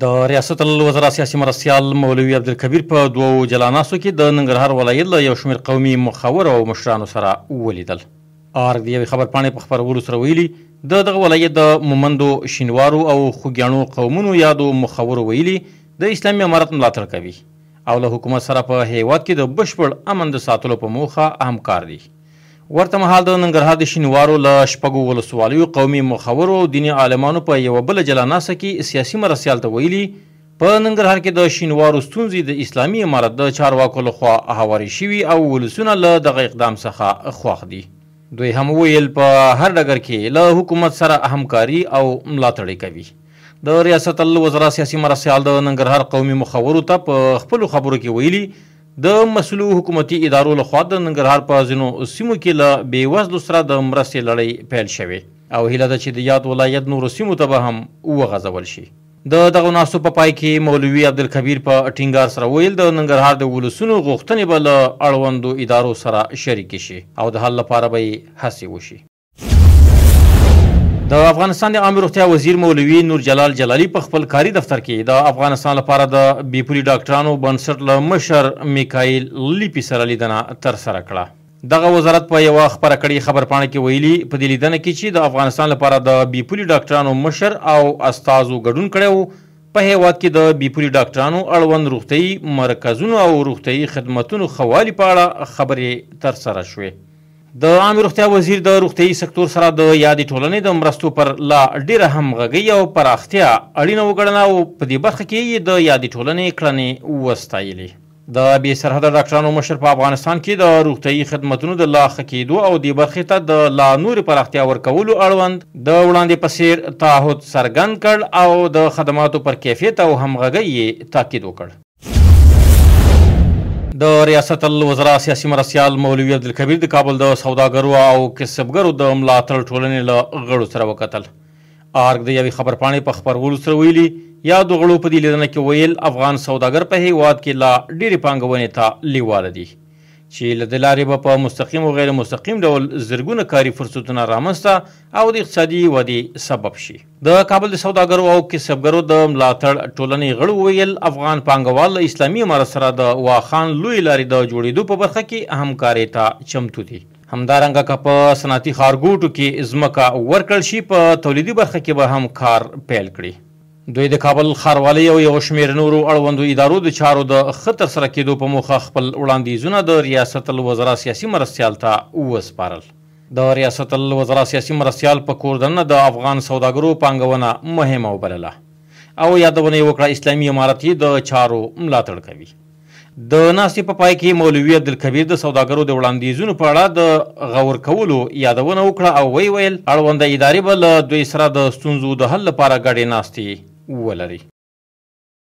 د ریاست الوزرا سیاسي مرستيال مولوي عبدالکبیر په دوو جلاناسو کې د ننګرهار ولایت له یو شمېر قومي مخاور او مشرانو سره ولیدل ار دی خبر پاڼې په خبرولو سره ویلي د دغه ولایت د مومندو شینوارو او خوګیانو قومونو یادو مخاور ویلي د اسلامي امارت ملاتړ کوي او له حکومت سره په هیواد کې د بشپړ امن د ساتلو په موخه اهم کار دی ورته مهال د ننګرهار د شینوارو له شپږو ولسوالیو قومي مخورو دیني عالمانو په یوه بله جلاناسه کې سیاسي مرستیال ته ویلي په ننګرهار کې د شینوارو ستونزې د اسلامي امارت د چارواکو لخوا هواري شوي او ولسونه له دغه اقدام څخه خوښ دي دوی هم ویل په هر ډګر کې له حکومت سره همکاري او ملاتړ کوي د ریاست الوزرا سیاسي مرستیال د ننګرهار قومي مخورو ته په خپلو خبرو کې ویلي د مسلو حکومتي ادارو لخوا د ننګرهار په ځینو سیمو کې له بېوزلو سره د مرستې لړۍ پیل شوې او هیله ده چې د یاد ولایت نورو سیمو ته به هم وغځول شي د دغو ناستو په پا پای کې مولوي عبدالکبیر په ټینګار سره ویل د ننګرهار د ولسونو غوښتنې به له اړوندو ادارو سره شریکې شي او د حل لپاره به یې هڅې وشي د افغانستان د عامه روغتیا وزیر مولوي نور جلال جلالي په خپل کاري دفتر کې د افغانستان لپاره د بیپولي ډاکټرانو بنسټ له مشر میکایل لیپی سره لیدنه ترسره کړه دغه وزارت په یو خبره کړي خبر پاڼه کې ویلي په دې لیدنه کې چې د افغانستان لپاره د بیپولي ډاکټرانو مشر او استادو ګډون کړو په هیواد کې د بیپولي ډاکټرانو اړوند روغتي مرکزونو او روغتي خدماتو خوالي په اړه خبرې ترسره شوې د عام روغتیا وزیر د روغتیاي سکتور سره د یادې ټولنې د مرستو پر لا ډیره همغږي او پراختیا اړینه وګڼله او په دې برخه کې یې د یادې ټولنې کړنې وستایلې د بې سرحده ډاکټرانو مشر په افغانستان کې د روغتیايي خدماتو د لا ښه کېدو او د برخې ته د لا نورې پراختیا ورکولو اړوند د وړاندې په څیر تعهد څرګند کړ او د خدماتو پر کیفیت او همغږۍ یې تاکید وکړ د ریاست الوزرا سیاسي مرسیال مولوي عبدالکبیر د کابل د سوداګرو او کسبګرو د ملاتړ ټولنې له غړو سره وکتل ارګ د یوې خبر پاڼې په خبرولو سره ویلي یا د غړو په دې لیدنه کې ویل افغان سوداګر په هیواد کې لا ډېری پانګونې ته لیواله دي چې له د لارې به په مستقیم او غیر مستقیم ډول زرګونه کاري فرصتونه رامنځته او د اقتصادي ودې سبب شي د کابل د سوداګرو او کسبګرو د ملاتړ ټولنې غړو ویل افغان پانګوال له اسلامي امارت سره د واخان لوی لارې د جوړېدو په برخه کې همکاري ته چمتو دي همدارنګه که په صنعتي ښارګوټو کې ځمکه ورکړل شي په تولیدي برخه کې به هم کار پیل کړي دوی د کابل خاروالۍ او یو شمېر نورو اړوندو ادارو د چارو د ښه ترسره کېدو په موخه خپل وړاندیزونه د ریاست الوزرا سیاسي مرستیال ته وسپارل د ریاست الوزرا سیاسي مرستیال په کور دننه د افغان سوداګرو پانګونه مهمه وبلله او یادونه یې وکړه اسلامي امارت یې د چارو ملاتړ کوي د ناستې په پا پای کې مولوي عبدالکبیر د سوداګرو د وړاندیزونو په اړه د غور کولو یادونه وکړه او وی ویل اړونده ادارې به له دوی سره د ستونزو د حل لپاره ګډې ناستې ولري